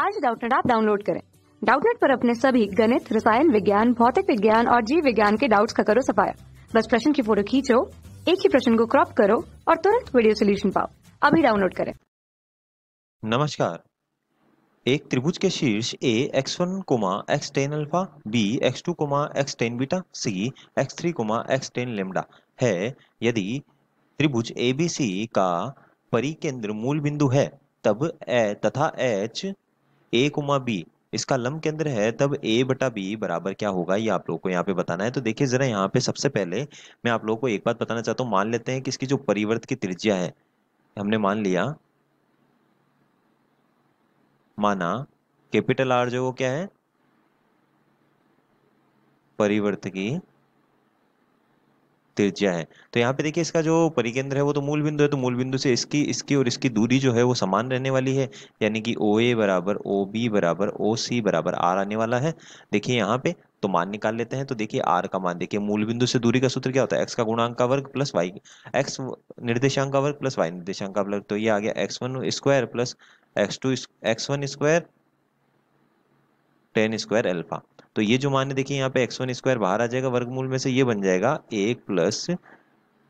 आज डाउटनेट आप डाउनलोड करें डाउटनेट पर अपने सभी गणित रसायन विज्ञान भौतिक विज्ञान और जीव विज्ञान के डाउट्स का करो सफाया बस प्रश्न की फोटो खींचो एक ही प्रश्न को क्रॉप करो और तुरंत वीडियो सोल्यूशन पाओ अभी डाउनलोड करें नमस्कार एक त्रिभुज के शीर्ष A x one comma x tan alpha B x two comma x tan beta C x three comma x tan lambda है यदि त्रिभुज ए बी सी का परिकेंद्र मूल बिंदु है तब ए तथा एच ए कुमा बी इसका लंब केंद्र है तब ए बटा बी बराबर क्या होगा ये आप लोग को यहाँ पे बताना है तो देखिए जरा यहाँ पे सबसे पहले मैं आप लोगों को एक बात बताना चाहता हूँ मान लेते हैं कि इसकी जो परिवर्त की त्रिज्या है हमने मान लिया माना कैपिटल आर जो वो क्या है परिवर्त की त्रिज्या है तो यहाँ पे देखिए इसका जो परिकेंद्र है वो तो मूल बिंदु है तो मूल बिंदु से इसकी इसकी और इसकी दूरी जो है वो समान रहने वाली है यानी कि ओ ए बराबर ओ बी बराबर ओ सी बराबर आर आने वाला है देखिए यहाँ पे तो मान निकाल लेते हैं तो देखिए आर का मान देखिए मूल बिंदु से दूरी का सूत्र क्या होता है एक्स का गुणांक का वर्ग प्लस वाई एक्स निर्देशांक का वर्ग प्लस वाई निर्देशांक का वर्ग तो ये आ गया x one square plus x two x one square tan square alpha तो ये जो मान देखिए यहाँ पे एक्स वन स्क्वायर बाहर आ जाएगा वर्गमूल में से ये बन जाएगा एक प्लस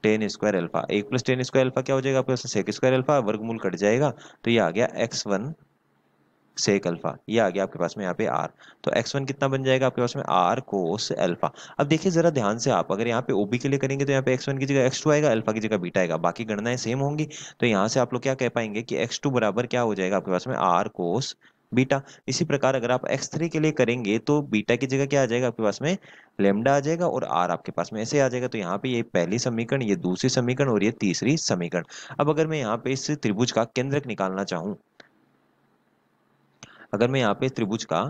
टेन स्क्वायर एल्फा एक प्लस टेन स्क्वायर एल्फा क्या हो जाएगा आपके पास सेक स्क्वायर एल्फा वर्गमूल कट जाएगा तो ये आ गया एक्स वन सेक अल्फा ये आ गया आपके पास में यहाँ पे आर तो एक्स वन कितना बन जाएगा आपके पास में आर कोस अल्फा अब देखिए जरा ध्यान से आप अगर यहाँ पे ओबी के लिए करेंगे तो यहाँ पे एक्स वन की जगह एक्स टू आएगा अल्फा की जगह बीटा आएगा बाकी गणनाएं सेम होंगी तो यहाँ से आप लोग क्या कह पाएंगे कि एक्स टू बराबर क्या हो जाएगा आपके पास में आर कोस बीटा इसी प्रकार अगर आप एक्स थ्री के लिए करेंगे तो बीटा की जगह क्या आ जाएगा आपके पास में लेमडा आ जाएगा और आर आपके पास में ऐसे आ जाएगा तो यहाँ पे ये पहली समीकरण ये दूसरी समीकरण और ये तीसरी समीकरण अब अगर मैं यहाँ पे इस त्रिभुज का केंद्रक निकालना चाहूँ अगर मैं यहाँ पे त्रिभुज का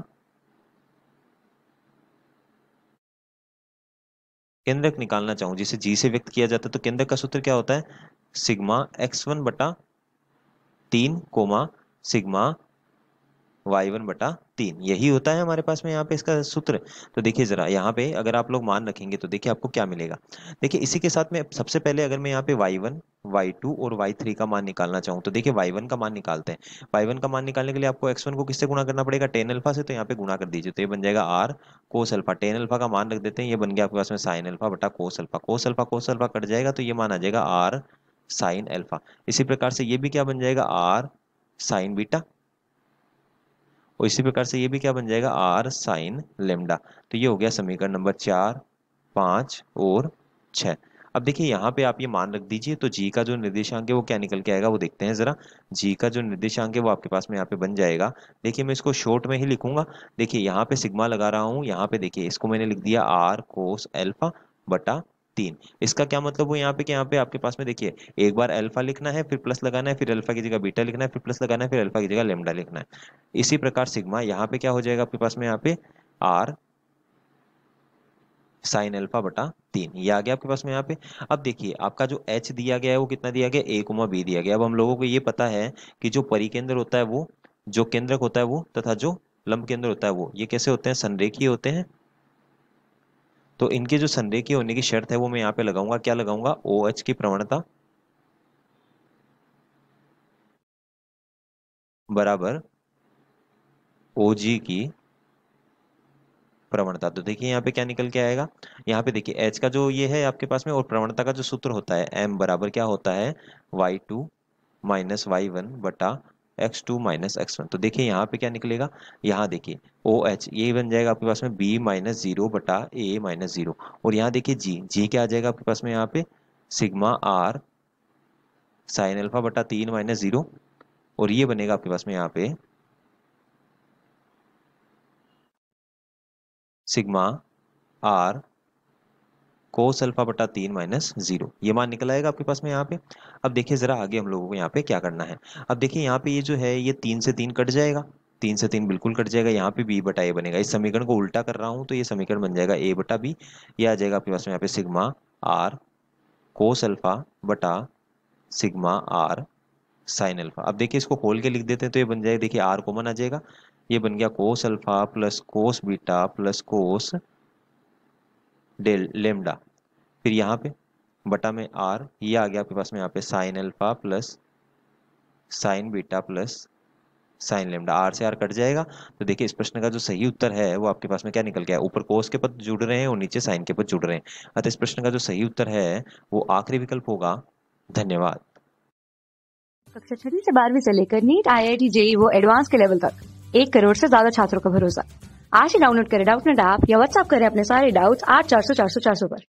केंद्रक निकालना चाहूँ जिसे जी से व्यक्त किया जाता है तो केंद्रक का सूत्र क्या होता है सिग्मा एक्स वन बटा तीन कोमा सिग्मा वाई वन बटा तीन यही होता है हमारे पास में यहाँ पे इसका सूत्र तो देखिए ज़रा यहाँ पे अगर आप लोग मान रखेंगे तो देखिए आपको क्या मिलेगा देखिए इसी के साथ में सबसे पहले अगर मैं यहाँ पे वाई वन वाई टू और वाई थ्री का मान निकालना चाहूँ तो देखिए वाई वन का मान निकालते हैं वाई वन का मान निकालने के लिए आपको एक्स वन को किससे गुणा करना पड़ेगा टेन अल्फा से तो यहाँ पे गुणा कर दीजिए तो ये बन जाएगा R cos alpha tan alpha का मान रख देते हैं ये बन गया आपके पास में साइन अल्फा बटा cos alpha cos alpha cos alpha cut जाएगा तो ये मान आ जाएगा आर साइन अल्फा इसी प्रकार से ये भी क्या बन जाएगा आर साइन बीटा और इसी प्रकार से ये भी क्या बन जाएगा आर साइन लेमडा तो ये हो गया समीकरण नंबर चार पाँच और छ अब देखिए यहाँ पे आप ये मान रख दीजिए तो जी का जो निर्देशांक है वो क्या निकल के आएगा वो देखते हैं ज़रा जी का जो निर्देशांक है वो आपके पास में यहाँ पे बन जाएगा देखिए मैं इसको शॉर्ट में ही लिखूंगा देखिए यहाँ पे सिग्मा लगा रहा हूँ यहाँ पे देखिए इसको मैंने लिख दिया आर कोस एल्फा बटा तीन इसका क्या मतलब हुआ यहाँ पे कि यहाँ पे आपके पास में देखिए एक बार अल्फा लिखना है फिर प्लस लगाना है फिर अल्फा की जगह बीटा लिखना है फिर प्लस लगाना है फिर अल्फा की जगह लेमडा लिखना है इसी प्रकार सिग्मा यहाँ पे क्या हो जाएगा आपके पास में यहाँ पे आर साइन अल्फा बटा तीन ये आ गया आपके पास में यहाँ पे अब देखिए आपका जो एच दिया गया है वो कितना दिया गया ए कुमा बी दिया गया अब हम लोगों को ये पता है कि जो परिकेंद्र होता है वो जो केंद्रक होता है वो तथा जो लंब केंद्र होता है वो ये कैसे होते हैं संरेखीय होते हैं तो इनके जो संरेखी होने की शर्त है वो मैं यहाँ पे लगाऊंगा क्या लगाऊंगा ओ OH की प्रवणता बराबर ओ जी की प्रवणता तो देखिए यहाँ पे क्या निकल के आएगा यहाँ पे देखिए एच का जो ये है आपके पास में और प्रवणता का जो सूत्र होता है एम बराबर क्या होता है Y two minus Y one बटा x two minus x one तो देखिए यहाँ पे क्या निकलेगा यहाँ देखिए ओ एच ये बन जाएगा आपके पास में बी माइनस जीरो बटा ए माइनस जीरो और यहाँ देखिए जी जी क्या आ जाएगा आपके पास में यहाँ पे सिग्मा आर साइन अल्फा बटा तीन माइनस जीरो और ये बनेगा आपके पास में यहाँ पे सिग्मा आर कोस अल्फा बटा तीन माइनस जीरो ये मान निकल आएगा आपके पास में यहाँ पे अब देखिए ज़रा आगे हम लोगों को यहाँ पे क्या करना है अब देखिए यहाँ पे ये जो है ये तीन से तीन कट जाएगा तीन से तीन बिल्कुल कट जाएगा यहाँ पे बी बटा ए बनेगा इस समीकरण को उल्टा कर रहा हूँ तो ये समीकरण बन जाएगा ए बटा बी ये आ जाएगा आपके पास में यहाँ पे सिग्मा आर कोस अल्फा बटा सिग्मा आर साइन अल्फा अब देखिए इसको खोल के लिख देते हैं तो ये बन जाएगा देखिए आर कॉमन आ जाएगा ये बन गया cos alpha plus cos beta plus cos डेल लेमडा फिर यहाँ पे बटा में आर ये आ गया आपके पास में यहाँ पे sine alpha plus sine beta plus sine lambda R से आर कट जाएगा तो देखिए इस प्रश्न का जो सही उत्तर है वो आपके पास में क्या निकल गया ऊपर कोस के पद जुड़ रहे हैं और नीचे साइन के पद जुड़ रहे हैं अतः इस प्रश्न का जो सही उत्तर है वो आखिरी विकल्प होगा धन्यवाद कक्षा छठी से बारहवीं से लेकर NEET I I T JEE वो एडवांस के लेवल तक एक करोड़ से ज्यादा छात्रों का भरोसा आज ही डाउनलोड करें डाउट नेट ऐप या व्हाट्सअप करें अपने सारे डाउट्स आठ चार सौ चार सौ चार सौ पर